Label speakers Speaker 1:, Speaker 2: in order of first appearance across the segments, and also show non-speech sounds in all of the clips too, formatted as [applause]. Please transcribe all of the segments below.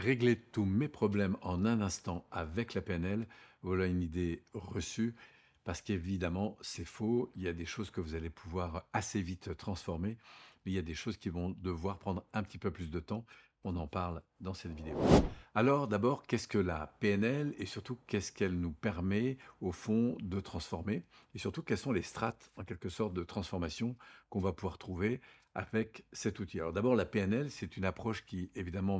Speaker 1: Régler tous mes problèmes en un instant avec la PNL, voilà une idée reçue, parce qu'évidemment, c'est faux. Il y a des choses que vous allez pouvoir assez vite transformer, mais il y a des choses qui vont devoir prendre un petit peu plus de temps. On en parle dans cette vidéo. Alors d'abord, qu'est-ce que la PNL et surtout qu'est-ce qu'elle nous permet au fond de transformer et surtout quelles sont les strates en quelque sorte de transformation qu'on va pouvoir trouver avec cet outil. Alors d'abord, la PNL, c'est une approche qui évidemment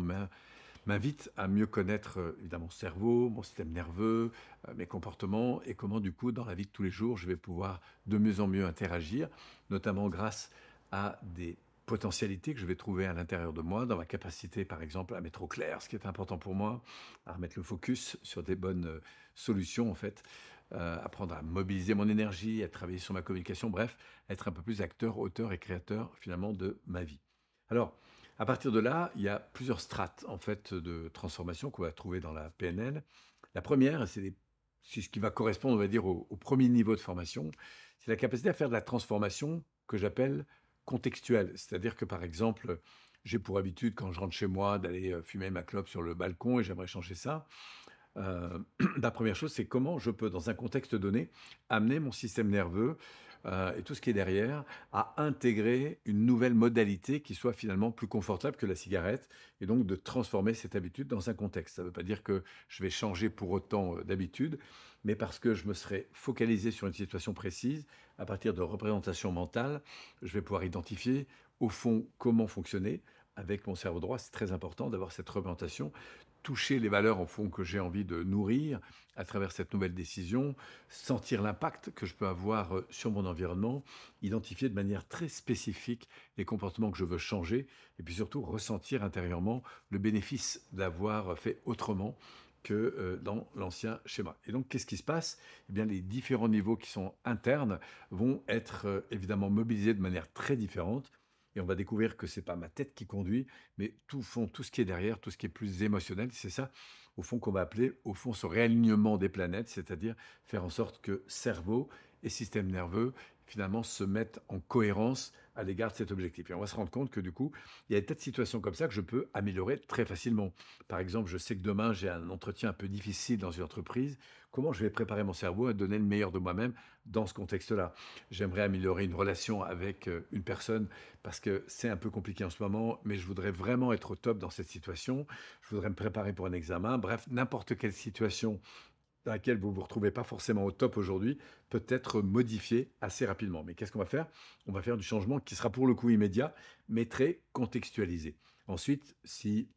Speaker 1: m'invite à mieux connaître euh, évidemment mon cerveau, mon système nerveux, euh, mes comportements et comment du coup dans la vie de tous les jours je vais pouvoir de mieux en mieux interagir, notamment grâce à des potentialités que je vais trouver à l'intérieur de moi, dans ma capacité par exemple à mettre au clair ce qui est important pour moi, à remettre le focus sur des bonnes euh, solutions en fait, apprendre à mobiliser mon énergie, à travailler sur ma communication, bref, être un peu plus acteur, auteur et créateur finalement de ma vie. Alors, à partir de là, il y a plusieurs strates en fait de transformation qu'on va trouver dans la PNL. La première, c'est ce qui va correspondre, on va dire, au, premier niveau de formation, c'est la capacité à faire de la transformation que j'appelle contextuelle. C'est-à-dire que, par exemple, j'ai pour habitude, quand je rentre chez moi, d'aller euh, fumer ma clope sur le balcon et j'aimerais changer ça. Euh, [clears throat] la première chose, c'est comment je peux, dans un contexte donné, amener mon système nerveux euh, et tout ce qui est derrière, à intégrer une nouvelle modalité qui soit finalement plus confortable que la cigarette, et donc de transformer cette habitude dans un contexte. Ça ne veut pas dire que je vais changer pour autant euh, d'habitude, mais parce que je me serai focalisé sur une situation précise, à partir de représentations mentales, je vais pouvoir identifier au fond comment fonctionner, avec mon cerveau droit, c'est très important d'avoir cette représentation toucher les valeurs en fond que j'ai envie de nourrir à travers cette nouvelle décision, sentir l'impact que je peux avoir euh, sur mon environnement, identifier de manière très spécifique les comportements que je veux changer et puis surtout ressentir intérieurement le bénéfice d'avoir fait autrement que euh, dans l'ancien schéma. Et donc, qu'est-ce qui se passe eh bien, les différents niveaux qui sont internes vont être euh, évidemment mobilisés de manière très différente et on va découvrir que c'est pas ma tête qui conduit, mais tout fond, tout ce qui est derrière, tout ce qui est plus émotionnel, c'est ça au fond qu'on va appeler au fond ce réalignement des planètes, c'est-à-dire faire en sorte que cerveau et système nerveux finalement se mettent en cohérence à l'égard de cet objectif. Et on va se rendre compte que du coup, il y a des tas de situations comme ça que je peux améliorer très facilement. Par exemple, je sais que demain, j'ai un entretien un peu difficile dans une entreprise. Comment je vais préparer mon cerveau à donner le meilleur de moi-même dans ce contexte-là J'aimerais améliorer une relation avec euh, une personne parce que c'est un peu compliqué en ce moment, mais je voudrais vraiment être au top dans cette situation. Je voudrais me préparer pour un examen. Bref, n'importe quelle situation dans laquelle vous ne vous retrouvez pas forcément au top aujourd'hui peut être modifié assez rapidement. Mais qu'est-ce qu'on va faire On va faire du changement qui sera pour le coup immédiat, mais très contextualisé. Ensuite, si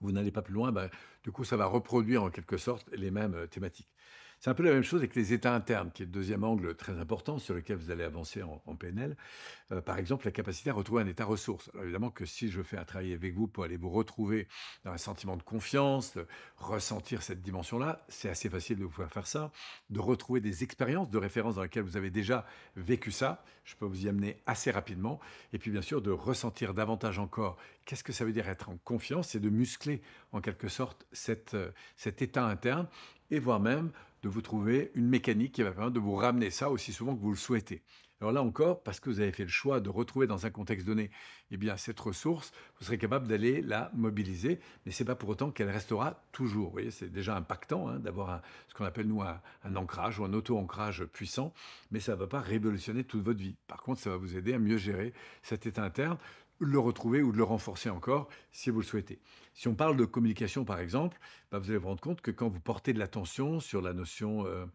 Speaker 1: vous n'allez pas plus loin, bah, du coup, ça va reproduire en quelque sorte les mêmes euh, thématiques. C'est un peu la même chose avec les états internes, qui est le deuxième angle très important sur lequel vous allez avancer en, PNL. Euh, par exemple, la capacité à retrouver un état ressource. Alors évidemment que si je fais un travail avec vous pour aller vous retrouver dans un sentiment de confiance, ressentir cette dimension-là, c'est assez facile de pouvoir faire ça, de retrouver des expériences de référence dans lesquelles vous avez déjà vécu ça. Je peux vous y amener assez rapidement. Et puis bien sûr, de ressentir davantage encore qu'est-ce que ça veut dire être en confiance, c'est de muscler en quelque sorte euh, cet état interne et voire même de vous trouver une mécanique qui va permettre de vous ramener ça aussi souvent que vous le souhaitez. Alors là encore, parce que vous avez fait le choix de retrouver dans un contexte donné eh bien, cette ressource, vous serez capable d'aller la mobiliser, mais ce n'est pas pour autant qu'elle restera toujours. Vous voyez, c'est déjà impactant hein, d'avoir ce qu'on appelle nous un, un, ancrage ou un auto-ancrage puissant, mais ça ne va pas révolutionner toute votre vie. Par contre, ça va vous aider à mieux gérer cet état interne, le retrouver ou de le renforcer encore si vous le souhaitez. Si on parle de communication, par exemple, bah, vous allez vous rendre compte que quand vous portez de l'attention sur la notion euh,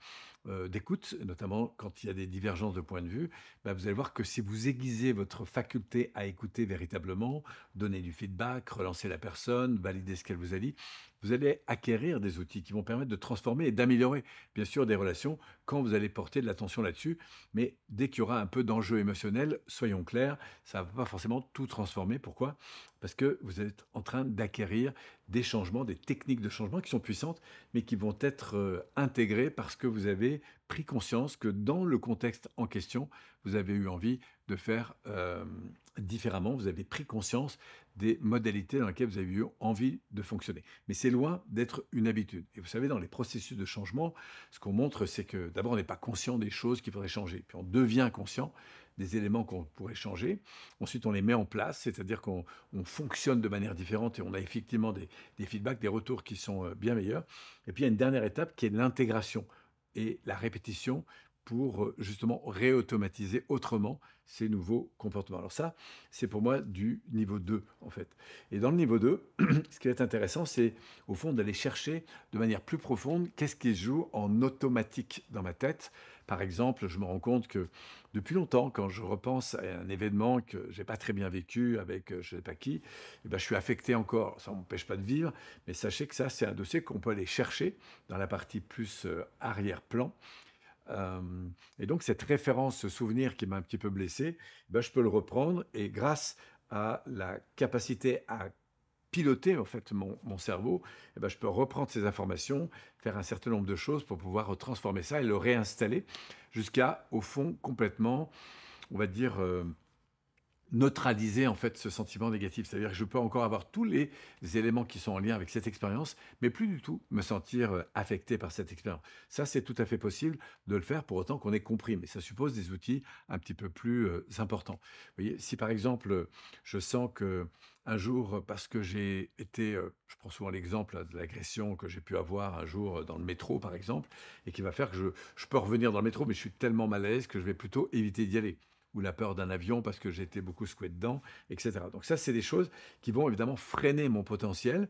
Speaker 1: euh, d'écoute, notamment quand il y a des divergences de points de vue, bah, vous allez voir que si vous aiguisez votre faculté à écouter véritablement, donner du feedback, relancer la personne, valider ce qu'elle vous a dit, vous allez acquérir des outils qui vont permettre de transformer et d'améliorer, bien sûr, des relations quand vous allez porter de l'attention là-dessus. Mais dès qu'il y aura un peu d'enjeu émotionnel, soyons clairs, ça ne va pas forcément tout transformer. Pourquoi Parce que vous êtes en train d'acquérir des changements, des techniques de changement qui sont puissantes, mais qui vont être euh, intégrées parce que vous avez pris conscience que dans le contexte en question, vous avez eu envie de faire euh, différemment, vous avez pris conscience des modalités dans lesquelles vous avez eu envie de fonctionner. Mais c'est loin d'être une habitude. Et vous savez, dans les processus de changement, ce qu'on montre, c'est que d'abord, on n'est pas conscient des choses qui faudrait changer, puis on devient conscient des éléments qu'on pourrait changer. Ensuite, on les met en place, c'est-à-dire qu'on fonctionne de manière différente et on a effectivement des, des feedbacks, des retours qui sont euh, bien meilleurs. Et puis, il y a une dernière étape qui est l'intégration et la répétition pour euh, justement réautomatiser autrement ces nouveaux comportements. Alors ça, c'est pour moi du niveau 2 en fait. Et dans le niveau 2, [clears throat] ce qui est intéressant, c'est au fond d'aller chercher de manière plus profonde qu'est-ce qui se joue en automatique dans ma tête. Par exemple, je me rends compte que depuis longtemps, quand je repense à un événement que je n'ai pas très bien vécu avec euh, je sais pas qui, eh ben, je suis affecté encore. Ça ne m'empêche pas de vivre, mais sachez que ça, c'est un dossier qu'on peut aller chercher dans la partie plus euh, arrière-plan et donc cette référence, ce souvenir qui m'a un petit peu blessé, eh ben, je peux le reprendre et grâce à la capacité à piloter en fait mon, cerveau, eh ben, je peux reprendre ces informations, faire un certain nombre de choses pour pouvoir transformer ça et le réinstaller jusqu'à, au fond, complètement, on va dire, euh, neutraliser en fait ce sentiment négatif. C'est-à-dire que je peux encore avoir tous les éléments qui sont en lien avec cette expérience, mais plus du tout me sentir euh, affecté par cette expérience. Ça, c'est tout à fait possible de le faire pour autant qu'on ait compris, mais ça suppose des outils un petit peu plus euh, importants. Vous voyez, si par exemple, je sens que un jour, parce que j'ai été, euh, je prends souvent l'exemple hein, de l'agression que j'ai pu avoir un jour dans le métro, par exemple, et qui va faire que je, je peux revenir dans le métro, mais je suis tellement mal à l'aise que je vais plutôt éviter d'y aller ou la peur d'un avion parce que j'étais beaucoup secoué dedans, etc. Donc ça, c'est des choses qui vont évidemment freiner mon potentiel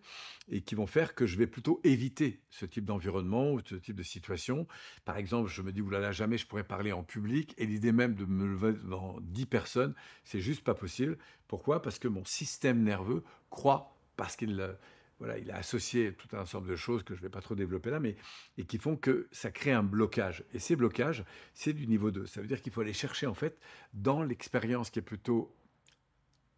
Speaker 1: et qui vont faire que je vais plutôt éviter ce type d'environnement ou ce type de situation. Par exemple, je me dis, oulala, jamais je pourrais parler en public et l'idée même de me lever devant 10 personnes, c'est juste pas possible. Pourquoi Parce que mon système nerveux croit parce qu'il voilà, il a associé tout un ensemble de choses que je ne vais pas trop développer là, mais et qui font que ça crée un blocage. Et ces blocages, c'est du niveau 2. Ça veut dire qu'il faut aller chercher en fait dans l'expérience qui est plutôt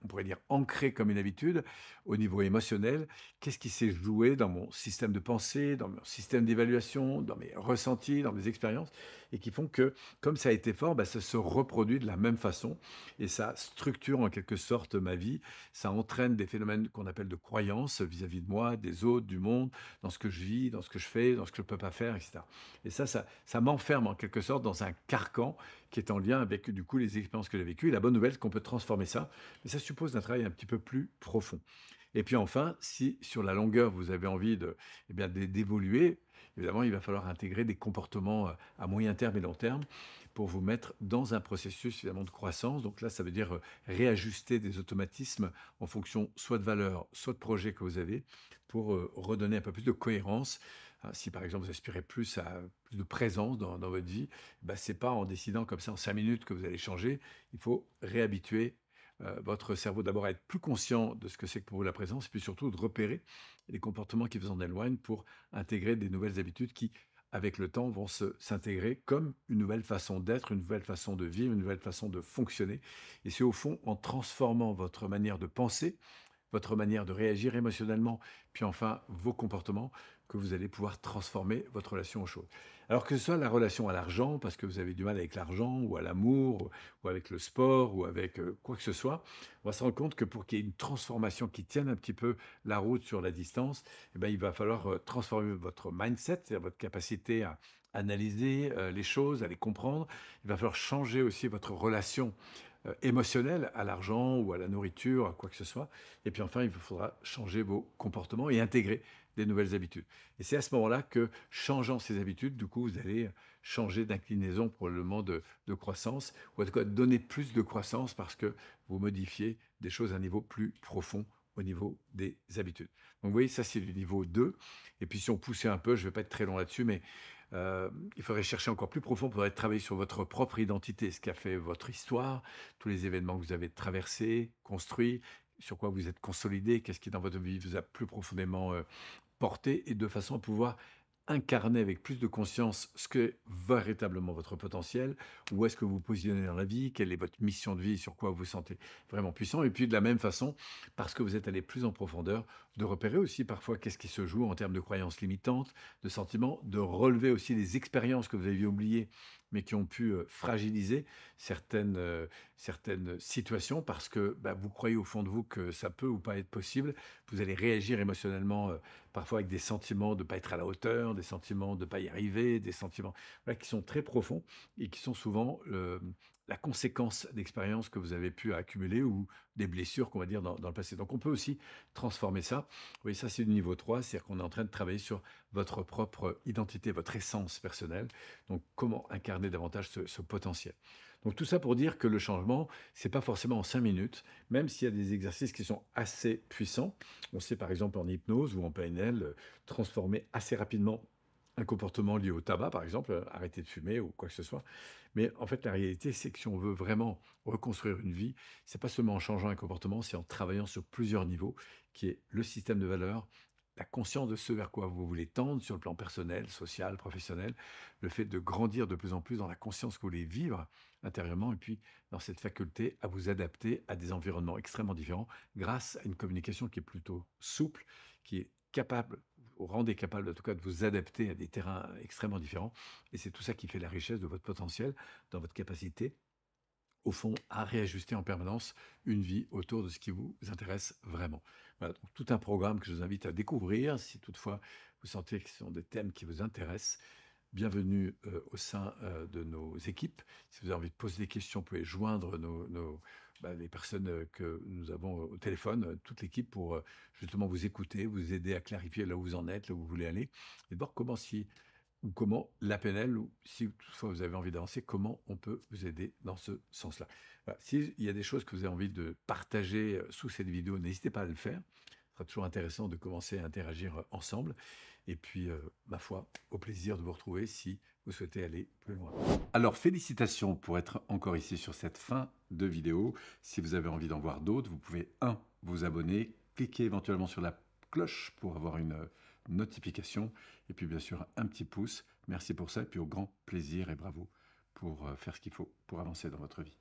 Speaker 1: on pourrait dire ancré comme une habitude au niveau émotionnel, qu'est-ce qui s'est joué dans mon système de pensée, dans mon système d'évaluation, dans mes ressentis, dans mes expériences, et qui font que, comme ça a été fort, bah, ça se reproduit de la même façon, et ça structure en quelque sorte ma vie, ça entraîne des phénomènes qu'on appelle de croyances vis-à-vis de moi, des autres, du monde, dans ce que je vis, dans ce que je fais, dans ce que je ne peux pas faire, etc. Et ça, ça, m'enferme en quelque sorte dans un carcan qui est en lien avec du coup les expériences que j'ai vécues, et la bonne nouvelle, c'est qu'on peut transformer ça. Mais ça, suppose un travail un petit peu plus profond. Et puis enfin, si sur la longueur, vous avez envie de, eh bien, d'évoluer, évidemment, il va falloir intégrer des comportements euh, à moyen terme et long terme pour vous mettre dans un processus évidemment de croissance. Donc là, ça veut dire euh, réajuster des automatismes en fonction soit de valeur, soit de projet que vous avez, pour euh, redonner un peu plus de cohérence. Ah, si par exemple vous aspirez plus à plus de présence dans, votre vie, ben, bah, ce n'est pas en décidant comme ça en cinq minutes que vous allez changer. Il faut réhabituer euh, votre cerveau d'abord à être plus conscient de ce que c'est que pour vous la présence, puis surtout de repérer les comportements qui vous en éloignent pour intégrer des nouvelles habitudes qui, avec le temps, vont s'intégrer comme une nouvelle façon d'être, une nouvelle façon de vivre, une nouvelle façon de fonctionner. Et c'est au fond en transformant votre manière de penser, votre manière de réagir émotionnellement, puis enfin vos comportements, que vous allez pouvoir transformer votre relation aux choses. Alors que ce soit la relation à l'argent, parce que vous avez du mal avec l'argent, ou à l'amour, ou avec le sport, ou avec euh, quoi que ce soit, on va se rendre compte que pour qu'il y ait une transformation qui tienne un petit peu la route sur la distance, eh bien, il va falloir euh, transformer votre mindset, c'est-à-dire votre capacité à analyser euh, les choses, à les comprendre. Il va falloir changer aussi votre relation émotionnelle à l'argent ou à la nourriture, à quoi que ce soit. Et puis enfin, il faudra changer vos comportements et intégrer des nouvelles habitudes. Et c'est à ce moment-là que, changeant ces habitudes, du coup, vous allez changer d'inclinaison probablement de, de, croissance, ou en tout cas donner plus de croissance parce que vous modifiez des choses à un niveau plus profond au niveau des habitudes. Donc vous voyez, ça c'est le niveau 2. Et puis si on poussait un peu, je vais pas être très long là-dessus, mais euh, il faudrait chercher encore plus profond, pour être travailler sur votre propre identité, ce qu'a fait votre histoire, tous les événements que vous avez traversés, construits, sur quoi vous êtes consolidé, qu'est-ce qui dans votre vie vous a plus profondément euh, porter et de façon à pouvoir incarner avec plus de conscience ce que véritablement votre potentiel, où est-ce que vous vous positionnez dans la vie, quelle est votre mission de vie, sur quoi vous vous sentez vraiment puissant, et puis de la même façon, parce que vous êtes allé plus en profondeur, de repérer aussi parfois qu'est-ce qui se joue en termes de croyances limitantes, de sentiments, de relever aussi des expériences que vous aviez oubliées mais qui ont pu euh, fragiliser certaines, euh, certaines situations parce que bah, vous croyez au fond de vous que ça peut ou pas être possible. Vous allez réagir émotionnellement euh, parfois avec des sentiments de ne pas être à la hauteur, des sentiments de ne pas y arriver, des sentiments qui sont très profonds et qui sont souvent la conséquence d'expériences que vous avez pu accumuler ou des blessures qu'on va dire dans, le passé. Donc on peut aussi transformer ça. Vous voyez, ça c'est du niveau 3, c'est-à-dire qu'on est en train de travailler sur votre propre identité, votre essence personnelle. Donc comment incarner davantage ce, potentiel. Donc tout ça pour dire que le changement, c'est pas forcément en 5 minutes, même s'il y a des exercices qui sont assez puissants. On sait par exemple en hypnose ou en PNL euh, transformer assez rapidement un comportement lié au tabac, par exemple, euh, arrêter de fumer ou quoi que ce soit. Mais en fait, la réalité, c'est que si on veut vraiment reconstruire une vie, c'est pas seulement en changeant un comportement, c'est en travaillant sur plusieurs niveaux, qui est le système de valeurs, la conscience de ce vers quoi vous voulez tendre sur le plan personnel, social, professionnel, le fait de grandir de plus en plus dans la conscience que vous voulez vivre intérieurement, et puis dans cette faculté à vous adapter à des environnements extrêmement différents grâce à une communication qui est plutôt souple, qui est capable vous rendez capable, en tout cas, de vous adapter à des terrains extrêmement différents. Et c'est tout ça qui fait la richesse de votre potentiel, dans votre capacité, au fond, à réajuster en permanence une vie autour de ce qui vous intéresse vraiment. Voilà, donc tout un programme que je vous invite à découvrir, si toutefois vous sentez que ce sont des thèmes qui vous intéressent bienvenue euh, au sein euh, de nos équipes. Si vous avez envie de poser des questions, vous pouvez joindre nos, bah, les personnes euh, que nous avons au téléphone, toute l'équipe, pour justement vous écouter, vous aider à clarifier là où vous en êtes, là où vous voulez aller, et comment si ou comment la PNL, ou si toutefois vous avez envie d'avancer, comment on peut vous aider dans ce sens-là. S'il y a des choses que vous avez envie de partager sous cette vidéo, n'hésitez pas à le faire. Ce sera toujours intéressant de commencer à interagir ensemble. Et puis, euh, ma foi, au plaisir de vous retrouver si vous souhaitez aller plus loin. Alors, félicitations pour être encore ici sur cette fin de vidéo. Si vous avez envie d'en voir d'autres, vous pouvez un, vous abonner, cliquer éventuellement sur la cloche pour avoir une euh, notification, et puis bien sûr un petit pouce. Merci pour ça, et puis au grand plaisir et bravo pour euh, faire ce qu'il faut pour avancer dans votre vie.